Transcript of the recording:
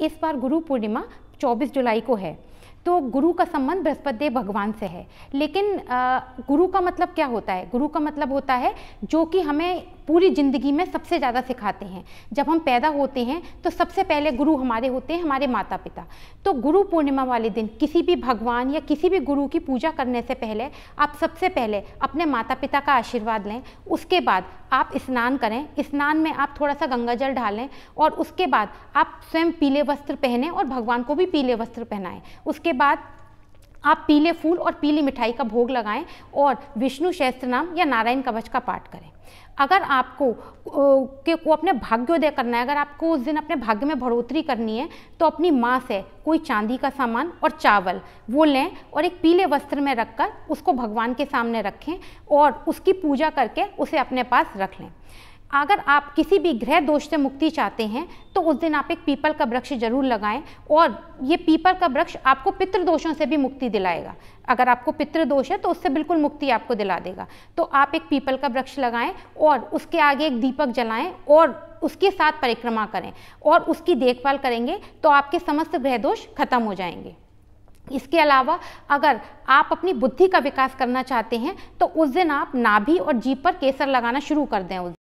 इस बार गुरु पूर्णिमा 24 जुलाई को है तो गुरु का संबंध बृहस्पति देव भगवान से है लेकिन गुरु का मतलब क्या होता है गुरु का मतलब होता है जो कि हमें पूरी ज़िंदगी में सबसे ज़्यादा सिखाते हैं जब हम पैदा होते हैं तो सबसे पहले गुरु हमारे होते हैं हमारे माता पिता तो गुरु पूर्णिमा वाले दिन किसी भी भगवान या किसी भी गुरु की पूजा करने से पहले आप सबसे पहले अपने माता पिता का आशीर्वाद लें उसके बाद आप स्नान करें स्नान में आप थोड़ा सा गंगा जल ढालें और उसके बाद आप स्वयं पीले वस्त्र पहने और भगवान को भी पीले वस्त्र पहनाएं उसके बाद आप पीले फूल और पीली मिठाई का भोग लगाएं और विष्णु सहस्त्र नाम या नारायण कवच का पाठ करें अगर आपको के को अपने भाग्योदय करना है अगर आपको उस दिन अपने भाग्य में बढ़ोतरी करनी है तो अपनी माँ से कोई चांदी का सामान और चावल वो लें और एक पीले वस्त्र में रखकर उसको भगवान के सामने रखें और उसकी पूजा करके उसे अपने पास रख लें अगर आप किसी भी ग्रह दोष से मुक्ति चाहते हैं तो उस दिन आप एक पीपल का वृक्ष जरूर लगाएं और ये पीपल का वृक्ष आपको पितृ दोषों से भी मुक्ति दिलाएगा अगर आपको पितृ दोष है तो उससे बिल्कुल मुक्ति आपको दिला देगा तो आप एक पीपल का वृक्ष लगाएं और उसके आगे एक दीपक जलाएं और उसके साथ परिक्रमा करें और उसकी देखभाल करेंगे तो आपके समस्त ग्रह दोष खत्म हो जाएंगे इसके अलावा अगर आप अपनी बुद्धि का विकास करना चाहते हैं तो उस दिन आप नाभि और जीप पर केसर लगाना शुरू कर दें उस